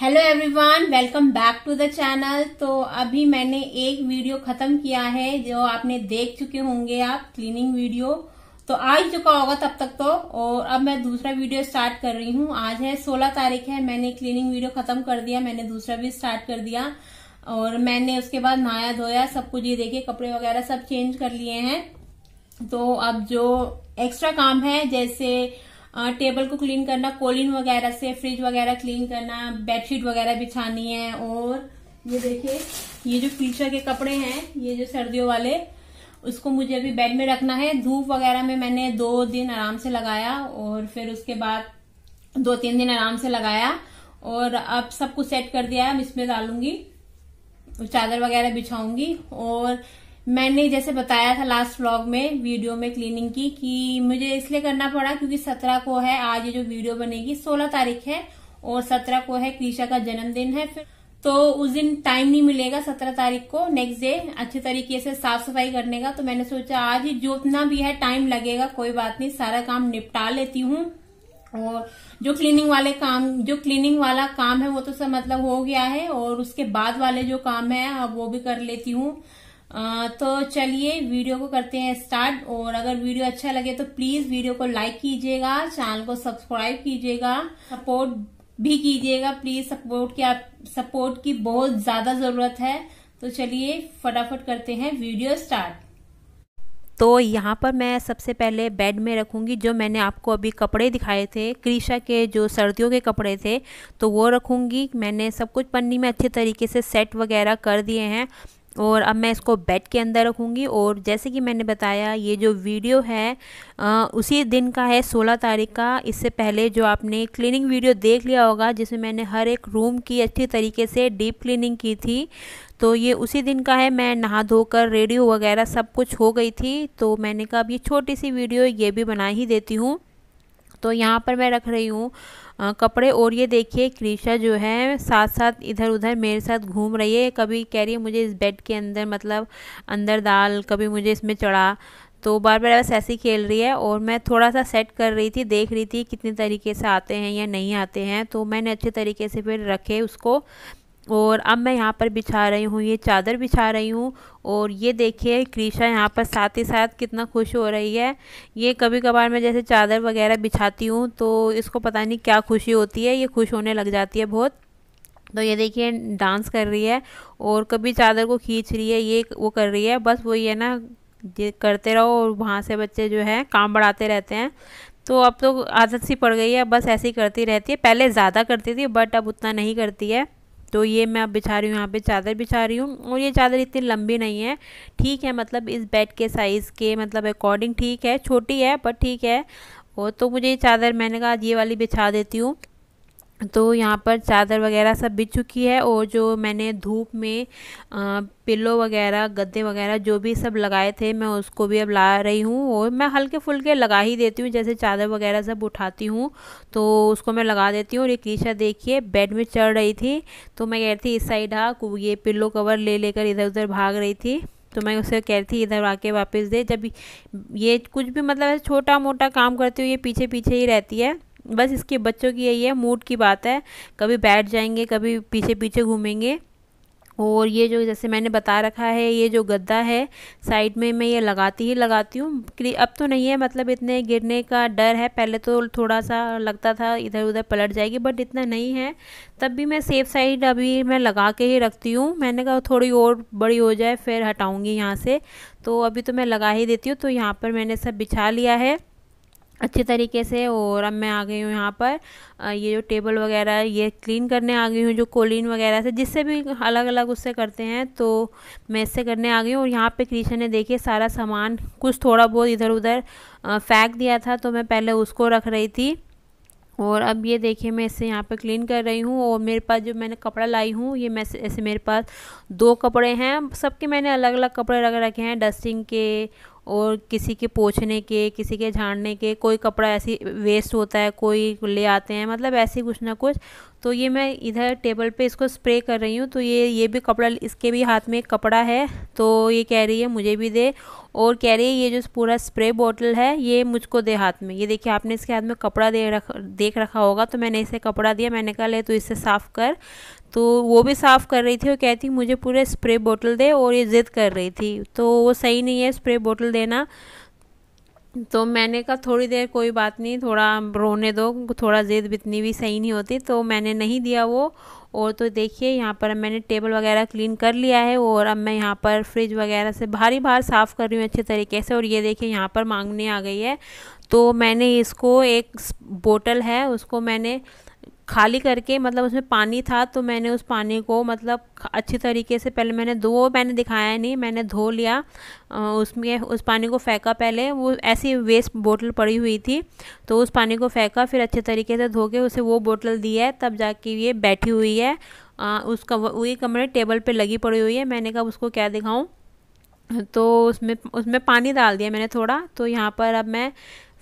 hello everyone welcome back to the channel तो अभी मैंने एक वीडियो खत्म किया है जो आपने देख चुके होंगे आप क्लीनिंग वीडियो तो आ ही चुका होगा तब तक तो और अब मैं दूसरा वीडियो स्टार्ट कर रही हूँ आज है 16 तारीख है मैंने क्लीनिंग वीडियो खत्म कर दिया मैंने दूसरा भी स्टार्ट कर दिया और मैंने उसके बाद नहाया धोया सब कुछ ये देखे कपड़े वगैरह सब चेंज कर लिए हैं तो अब जो एक्स्ट्रा काम है जैसे टेबल को क्लीन करना कोलिन वगैरह से फ्रिज वगैरह क्लीन करना बेडशीट वगैरह बिछानी है और ये देखिए ये जो पीछे के कपड़े हैं ये जो सर्दियों वाले उसको मुझे अभी बेड में रखना है धूप वगैरह में मैंने दो दिन आराम से लगाया और फिर उसके बाद दो तीन दिन आराम से लगाया और अब सब कुछ सेट कर दिया है अब इसमें डालूंगी चादर वगैरह बिछाऊंगी और मैंने जैसे बताया था लास्ट व्लॉग में वीडियो में क्लीनिंग की कि मुझे इसलिए करना पड़ा क्योंकि सत्रह को है आज ये जो वीडियो बनेगी सोलह तारीख है और सत्रह को है क्रीशा का जन्मदिन है फिर तो उस दिन टाइम नहीं मिलेगा सत्रह तारीख को नेक्स्ट डे अच्छे तरीके से साफ सफाई करने का तो मैंने सोचा आज जो इतना भी है टाइम लगेगा कोई बात नहीं सारा काम निपटा लेती हूँ और जो क्लीनिंग वाले काम जो क्लीनिंग वाला काम है वो तो सब मतलब हो गया है और उसके बाद वाले जो काम है अब वो भी कर लेती हूँ तो चलिए वीडियो को करते हैं स्टार्ट और अगर वीडियो अच्छा लगे तो प्लीज वीडियो को लाइक कीजिएगा चैनल को सब्सक्राइब कीजिएगा सपोर्ट भी कीजिएगा प्लीज सपोर्ट की आप सपोर्ट की बहुत ज्यादा जरूरत है तो चलिए फटाफट करते हैं वीडियो स्टार्ट तो यहाँ पर मैं सबसे पहले बेड में रखूँगी जो मैंने आपको अभी कपड़े दिखाए थे क्रीशा के जो सर्दियों के कपड़े थे तो वो रखूँगी मैंने सब कुछ पन्नी में अच्छे तरीके से सेट वगैरह कर दिए हैं और अब मैं इसको बेड के अंदर रखूँगी और जैसे कि मैंने बताया ये जो वीडियो है आ, उसी दिन का है 16 तारीख का इससे पहले जो आपने क्लीनिंग वीडियो देख लिया होगा जिसमें मैंने हर एक रूम की अच्छी तरीके से डीप क्लीनिंग की थी तो ये उसी दिन का है मैं नहा धोकर रेडी वगैरह सब कुछ हो गई थी तो मैंने कहा अब ये छोटी सी वीडियो ये भी बना ही देती हूँ तो यहाँ पर मैं रख रही हूँ कपड़े और ये देखिए क्रीशा जो है साथ साथ इधर उधर मेरे साथ घूम रही है कभी कह रही है मुझे इस बेड के अंदर मतलब अंदर डाल कभी मुझे इसमें चढ़ा तो बार बार बस ऐसे ही खेल रही है और मैं थोड़ा सा सेट कर रही थी देख रही थी कितने तरीके से आते हैं या नहीं आते हैं तो मैंने अच्छे तरीके से फिर रखे उसको और अब मैं यहाँ पर बिछा रही हूँ ये चादर बिछा रही हूँ और ये देखिए क्रीशा यहाँ पर साथ ही साथ कितना खुश हो रही है ये कभी कभार मैं जैसे चादर वगैरह बिछाती हूँ तो इसको पता नहीं क्या खुशी होती है ये खुश होने लग जाती है बहुत तो ये देखिए डांस कर रही है और कभी चादर को खींच रही है ये वो कर रही है बस वही है ना ये करते रहो और वहाँ से बच्चे जो है काम बढ़ाते रहते हैं तो अब तो आदत सी पड़ गई है बस ऐसे ही करती रहती है पहले ज़्यादा करती थी बट अब उतना नहीं करती है तो ये मैं अब बिछा रही हूँ यहाँ पे चादर बिछा रही हूँ और ये चादर इतनी लंबी नहीं है ठीक है मतलब इस बेड के साइज़ के मतलब अकॉर्डिंग ठीक है छोटी है पर ठीक है और तो मुझे ये चादर मैंने कहा ये वाली बिछा देती हूँ तो यहाँ पर चादर वगैरह सब बिछ चुकी है और जो मैंने धूप में पिलो वगैरह गद्दे वगैरह जो भी सब लगाए थे मैं उसको भी अब ला रही हूँ और मैं हल्के फुलके लगा ही देती हूँ जैसे चादर वगैरह सब उठाती हूँ तो उसको मैं लगा देती हूँ और ये क्रीशा देखिए बेड में चढ़ रही थी तो मैं कह रही थी इस साइड आ ये पिल्लो कवर ले लेकर इधर उधर भाग रही थी तो मैं उसे कह रही थी इधर आके वापस दे जब ये कुछ भी मतलब छोटा मोटा काम करती हूँ ये पीछे पीछे ही रहती है बस इसके बच्चों की यही है मूड की बात है कभी बैठ जाएंगे कभी पीछे पीछे घूमेंगे और ये जो जैसे मैंने बता रखा है ये जो गद्दा है साइड में मैं ये लगाती ही लगाती हूँ अब तो नहीं है मतलब इतने गिरने का डर है पहले तो थोड़ा सा लगता था इधर उधर पलट जाएगी बट इतना नहीं है तब भी मैं सेफ साइड अभी मैं लगा के ही रखती हूँ मैंने कहा थोड़ी और बड़ी हो जाए फिर हटाऊँगी यहाँ से तो अभी तो मैं लगा ही देती हूँ तो यहाँ पर मैंने सब बिछा लिया है अच्छे तरीके से और अब मैं आ गई हूँ यहाँ पर ये जो टेबल वगैरह ये क्लीन करने आ गई हूँ जो कोलिन वगैरह से जिससे भी अलग अलग उससे करते हैं तो मैं इससे करने आ गई हूँ और यहाँ पे क्रिशन ने देखिए सारा सामान कुछ थोड़ा बहुत इधर उधर फेंक दिया था तो मैं पहले उसको रख रही थी और अब ये देखिए मैं इसे यहाँ पे क्लीन कर रही हूँ और मेरे पास जो मैंने कपड़ा लाई हूँ ये मैं ऐसे मेरे पास दो कपड़े हैं सबके मैंने अलग अलग कपड़े रख रखे हैं डस्टिंग के और किसी के पोछने के किसी के झाड़ने के कोई कपड़ा ऐसी वेस्ट होता है कोई ले आते हैं मतलब ऐसे कुछ ना कुछ तो ये मैं इधर टेबल पे इसको स्प्रे कर रही हूँ तो ये ये भी कपड़ा इसके भी हाथ में एक कपड़ा है तो ये कह रही है मुझे भी दे और कह रही है ये जो पूरा स्प्रे बॉटल है ये मुझको दे हाथ में ये देखिए आपने इसके हाथ में कपड़ा दे रख देख रखा होगा तो मैंने इसे कपड़ा दिया मैंने कहा ले तो इसे साफ़ कर तो वो भी साफ़ कर रही थी और कहती मुझे पूरे स्प्रे बोतल दे और ये ज़िद कर रही थी तो वो सही नहीं है स्प्रे बोतल देना तो मैंने कहा थोड़ी देर कोई बात नहीं थोड़ा रोने दो थोड़ा ज़िद बितनी भी सही नहीं होती तो मैंने नहीं दिया वो और तो देखिए यहाँ पर मैंने टेबल वगैरह क्लीन कर लिया है और अब मैं यहाँ पर फ्रिज वगैरह से भारी बाहर साफ़ कर रही हूँ अच्छे तरीके से और ये देखिए यहाँ पर मांगने आ गई है तो मैंने इसको एक बोतल है उसको मैंने खाली करके मतलब उसमें पानी था तो मैंने उस पानी को मतलब अच्छी तरीके से पहले मैंने दो मैंने दिखाया नहीं मैंने धो लिया उसमें उस पानी को फेंका पहले वो ऐसी वेस्ट बोतल पड़ी हुई थी तो उस पानी को फेंका फिर अच्छे तरीके से धो के उसे वो बोतल दी है तब जाके ये बैठी हुई है आ, उसका वही कमरे टेबल पर लगी पड़ी हुई है मैंने कहा उसको क्या दिखाऊँ तो उसमें उसमें पानी डाल दिया मैंने थोड़ा तो यहाँ पर अब मैं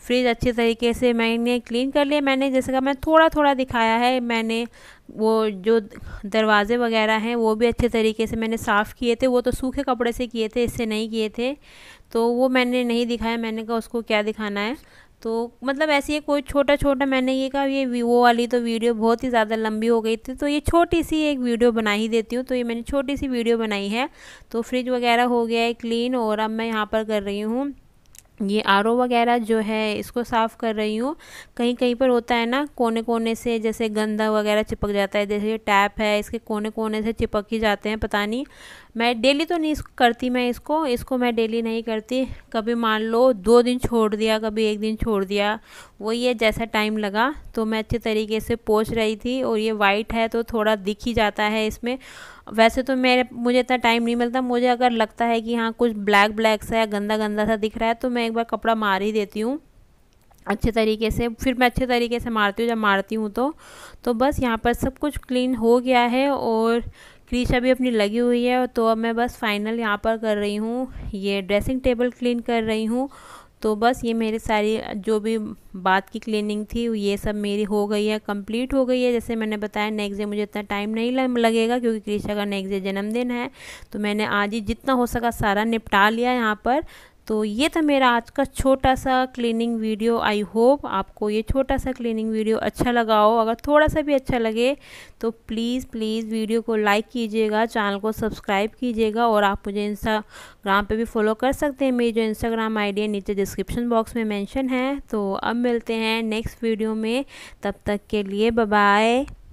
फ्रिज अच्छे तरीके से मैंने क्लीन कर लिया मैंने जैसे कि मैं थोड़ा थोड़ा दिखाया है मैंने वो जो दरवाज़े वगैरह हैं वो भी अच्छे तरीके से मैंने साफ़ किए थे वो तो सूखे कपड़े से किए थे इससे नहीं किए थे तो वो मैंने नहीं दिखाया मैंने कहा उसको क्या दिखाना है तो मतलब ऐसे ही कोई छोटा छोटा मैंने ये कहा ये वो वाली तो वीडियो बहुत ही ज़्यादा लंबी हो गई थी तो ये छोटी सी एक वीडियो बना ही देती हूँ तो ये मैंने छोटी सी वीडियो बनाई है तो फ्रिज वगैरह हो गया है क्लीन और अब मैं यहाँ पर कर रही हूँ ये आर वगैरह जो है इसको साफ़ कर रही हूँ कहीं कहीं पर होता है ना कोने कोने से जैसे गंदा वगैरह चिपक जाता है जैसे ये टैप है इसके कोने कोने से चिपक ही जाते हैं पता नहीं मैं डेली तो नहीं करती मैं इसको इसको मैं डेली नहीं करती कभी मान लो दो दिन छोड़ दिया कभी एक दिन छोड़ दिया वही है जैसा टाइम लगा तो मैं अच्छे तरीके से पोछ रही थी और ये वाइट है तो थोड़ा दिख ही जाता है इसमें वैसे तो मेरे मुझे इतना टाइम नहीं मिलता मुझे अगर लगता है कि हाँ कुछ ब्लैक ब्लैक सा या गंदा गंदा सा दिख रहा है तो मैं एक बार कपड़ा मार ही देती हूँ अच्छे तरीके से फिर मैं अच्छे तरीके से मारती हूँ जब मारती हूँ तो तो बस यहाँ पर सब कुछ क्लीन हो गया है और क्रीच अभी अपनी लगी हुई है तो अब मैं बस फाइनल यहाँ पर कर रही हूँ ये ड्रेसिंग टेबल क्लीन कर रही हूँ तो बस ये मेरे सारी जो भी बात की क्लीनिंग थी ये सब मेरी हो गई है कंप्लीट हो गई है जैसे मैंने बताया नेक्स्ट डे मुझे इतना टाइम नहीं लगेगा क्योंकि कृषा का नेक्स्ट डे जन्मदिन है तो मैंने आज ही जितना हो सका सारा निपटा लिया यहाँ पर तो ये था मेरा आज का छोटा सा क्लीनिंग वीडियो आई होप आपको ये छोटा सा क्लीनिंग वीडियो अच्छा लगा हो अगर थोड़ा सा भी अच्छा लगे तो प्लीज़ प्लीज़ वीडियो को लाइक कीजिएगा चैनल को सब्सक्राइब कीजिएगा और आप मुझे इंस्टाग्राम पे भी फॉलो कर सकते हैं मेरी जो इंस्टाग्राम आईडी है नीचे डिस्क्रिप्शन बॉक्स में मैंशन है तो अब मिलते हैं नेक्स्ट वीडियो में तब तक के लिए बाय